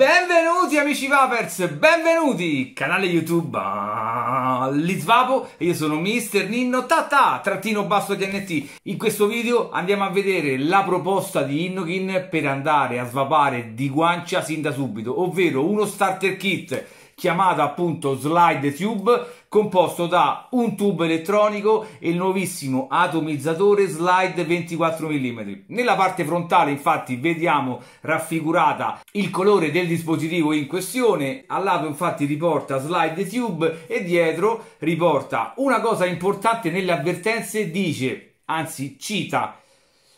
Benvenuti amici Vapers, benvenuti! Canale YouTube ah, Litzvapo e io sono Mister Ninno Tata, trattino basso TNT. In questo video andiamo a vedere la proposta di Innokin per andare a svapare di guancia sin da subito, ovvero uno starter kit chiamata appunto Slide Tube, composto da un tubo elettronico e il nuovissimo atomizzatore Slide 24 mm. Nella parte frontale infatti vediamo raffigurata il colore del dispositivo in questione, al lato infatti riporta Slide Tube e dietro riporta una cosa importante nelle avvertenze dice, anzi cita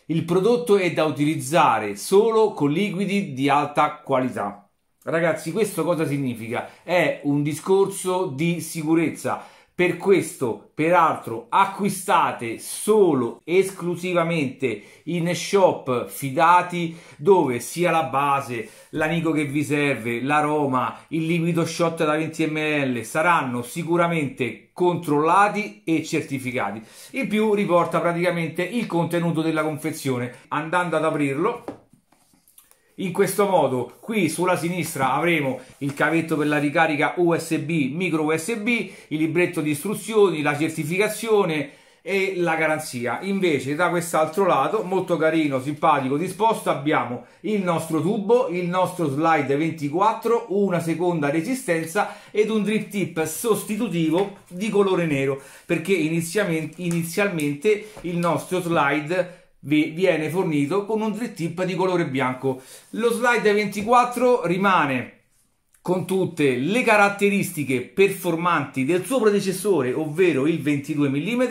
il prodotto è da utilizzare solo con liquidi di alta qualità. Ragazzi, questo cosa significa? È un discorso di sicurezza. Per questo, peraltro, acquistate solo esclusivamente in shop fidati dove sia la base, l'amico che vi serve, l'aroma, il liquido shot da 20 ml saranno sicuramente controllati e certificati. In più riporta praticamente il contenuto della confezione andando ad aprirlo in questo modo qui sulla sinistra avremo il cavetto per la ricarica USB, micro USB, il libretto di istruzioni, la certificazione e la garanzia. Invece da quest'altro lato, molto carino, simpatico, disposto, abbiamo il nostro tubo, il nostro slide 24, una seconda resistenza ed un drip tip sostitutivo di colore nero perché inizialmente il nostro slide vi viene fornito con un drill tip di colore bianco. Lo slide 24 rimane con tutte le caratteristiche performanti del suo predecessore, ovvero il 22 mm,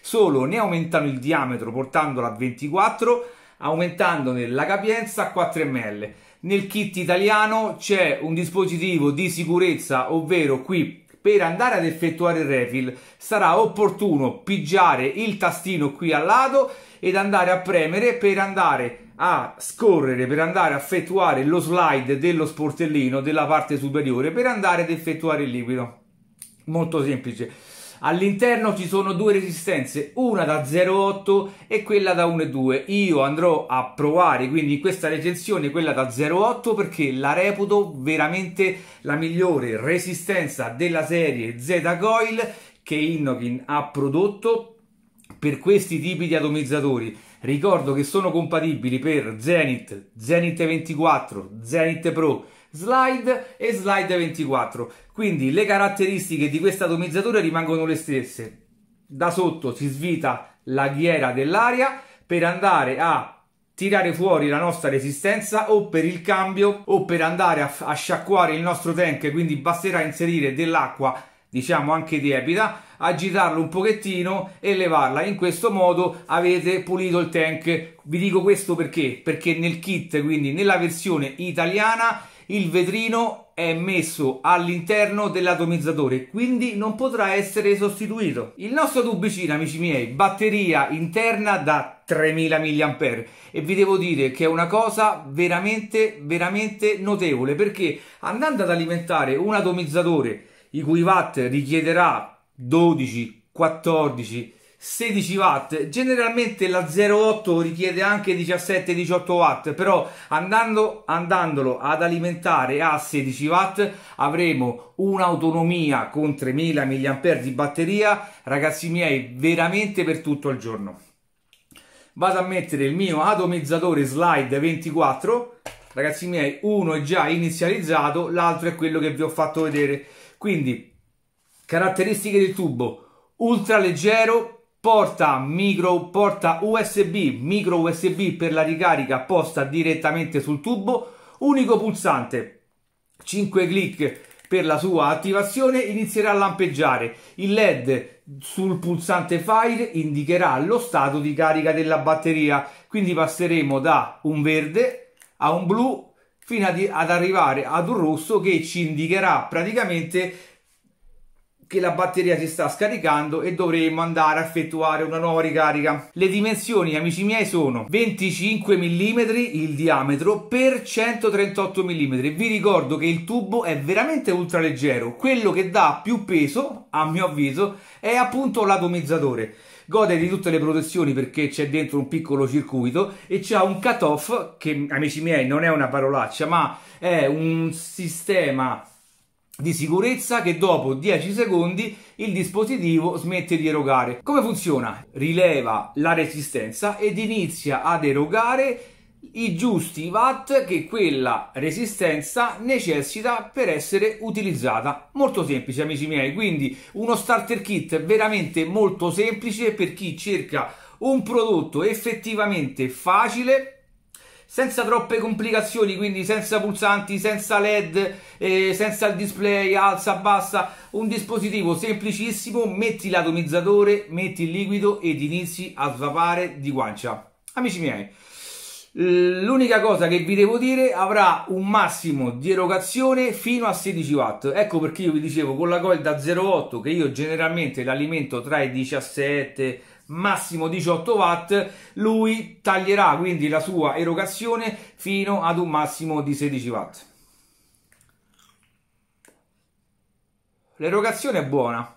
solo ne aumentano il diametro portandolo a 24, aumentandone la capienza a 4 ml. Nel kit italiano c'è un dispositivo di sicurezza, ovvero qui per andare ad effettuare il refill sarà opportuno pigiare il tastino qui al lato ed andare a premere per andare a scorrere per andare a effettuare lo slide dello sportellino della parte superiore per andare ad effettuare il liquido molto semplice all'interno ci sono due resistenze una da 0,8 e quella da 1,2 io andrò a provare quindi in questa recensione quella da 0,8 perché la reputo veramente la migliore resistenza della serie Z Coil che Innokin ha prodotto per questi tipi di atomizzatori ricordo che sono compatibili per Zenith, Zenith 24, Zenith Pro slide e slide 24. Quindi le caratteristiche di questa atomizzatura rimangono le stesse. Da sotto si svita la ghiera dell'aria per andare a tirare fuori la nostra resistenza o per il cambio o per andare a, a sciacquare il nostro tank, quindi basterà inserire dell'acqua diciamo anche tiepida, agitarlo un pochettino e levarla. In questo modo avete pulito il tank. Vi dico questo perché? Perché nel kit, quindi nella versione italiana il vetrino è messo all'interno dell'atomizzatore, quindi non potrà essere sostituito. Il nostro tubicino, amici miei, batteria interna da 3000 mAh e vi devo dire che è una cosa veramente veramente notevole perché andando ad alimentare un atomizzatore i cui watt richiederà 12, 14 16 watt generalmente la 08 richiede anche 17 18 watt però andando, andandolo ad alimentare a 16 watt avremo un'autonomia con 3000 mAh di batteria ragazzi miei veramente per tutto il giorno vado a mettere il mio atomizzatore slide 24 ragazzi miei uno è già inizializzato l'altro è quello che vi ho fatto vedere quindi caratteristiche del tubo ultra leggero porta micro, porta USB, micro USB per la ricarica posta direttamente sul tubo, unico pulsante, 5 clic per la sua attivazione inizierà a lampeggiare. Il LED sul pulsante Fire indicherà lo stato di carica della batteria, quindi passeremo da un verde a un blu fino ad arrivare ad un rosso che ci indicherà praticamente che la batteria si sta scaricando e dovremo andare a effettuare una nuova ricarica. Le dimensioni, amici miei, sono 25 mm il diametro per 138 mm. Vi ricordo che il tubo è veramente ultra leggero, quello che dà più peso, a mio avviso, è appunto l'atomizzatore. Gode di tutte le protezioni perché c'è dentro un piccolo circuito e c'è un cut-off che, amici miei, non è una parolaccia, ma è un sistema di sicurezza che dopo 10 secondi il dispositivo smette di erogare. Come funziona? Rileva la resistenza ed inizia ad erogare i giusti watt che quella resistenza necessita per essere utilizzata. Molto semplice, amici miei, quindi uno starter kit veramente molto semplice per chi cerca un prodotto effettivamente facile senza troppe complicazioni, quindi senza pulsanti, senza led, eh, senza il display alza, bassa, un dispositivo semplicissimo, metti l'atomizzatore, metti il liquido ed inizi a svapare di guancia. Amici miei, L'unica cosa che vi devo dire avrà un massimo di erogazione fino a 16 watt. Ecco perché io vi dicevo con la coil da 0,8 che io generalmente l'alimento tra i 17 massimo 18 watt, lui taglierà quindi la sua erogazione fino ad un massimo di 16 watt. L'erogazione è buona,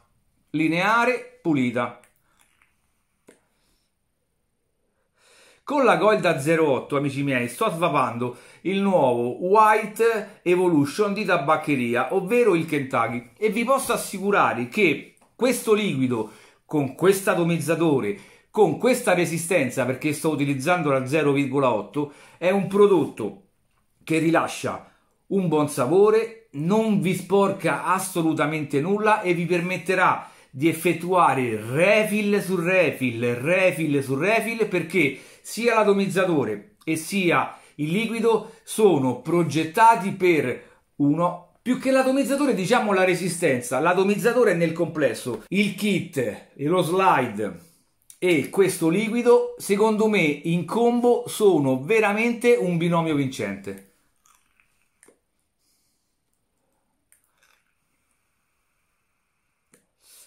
lineare, pulita. Con la coil da 08, amici miei, sto svapando il nuovo White Evolution di tabaccheria, ovvero il Kentucky, e vi posso assicurare che questo liquido con questo atomizzatore, con questa resistenza, perché sto utilizzando la 0,8, è un prodotto che rilascia un buon sapore, non vi sporca assolutamente nulla e vi permetterà di effettuare refill su refill, refill su refill, perché sia l'atomizzatore e sia il liquido sono progettati per uno più che l'atomizzatore diciamo la resistenza, l'atomizzatore nel complesso, il kit, lo slide e questo liquido secondo me in combo sono veramente un binomio vincente.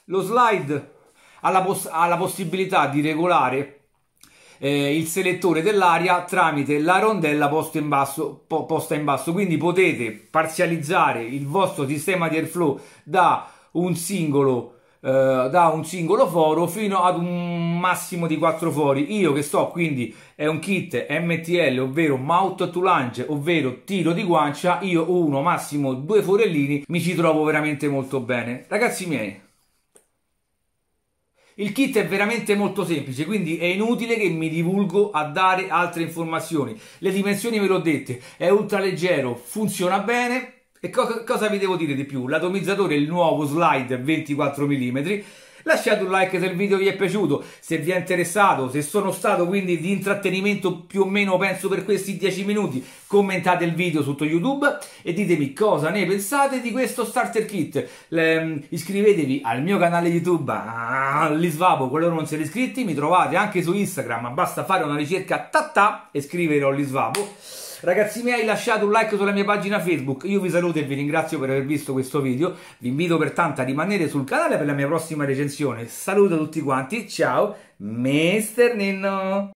Lo slide ha la, poss ha la possibilità di regolare eh, il selettore dell'aria tramite la rondella posta in, basso, po- posta in basso. Quindi potete parzializzare il vostro sistema di airflow da un singolo eh, da un singolo foro fino ad un massimo di 4 fori. Io che sto quindi è un kit MTL, ovvero mouth to lunge, ovvero tiro di guancia, io uno, massimo due forellini, mi ci trovo veramente molto bene. Ragazzi miei, il kit è veramente molto semplice, quindi è inutile che mi divulgo a dare altre informazioni. Le dimensioni ve le ho dette, è ultra leggero, funziona bene. E co cosa vi devo dire di più? L'atomizzatore, il nuovo slide 24 mm, lasciate un like se il video vi è piaciuto, se vi è interessato, se sono stato quindi di intrattenimento più o meno penso per questi 10 minuti, Commentate il video sotto YouTube e ditemi cosa ne pensate di questo starter kit. Le, ehm, iscrivetevi al mio canale YouTube, ah, li qualora non siete iscritti, mi trovate anche su Instagram, basta fare una ricerca tatta e scrivere Olli Ragazzi miei lasciate un like sulla mia pagina Facebook, io vi saluto e vi ringrazio per aver visto questo video, vi invito pertanto a rimanere sul canale per la mia prossima recensione, saluto a tutti quanti, ciao, Mister Nino!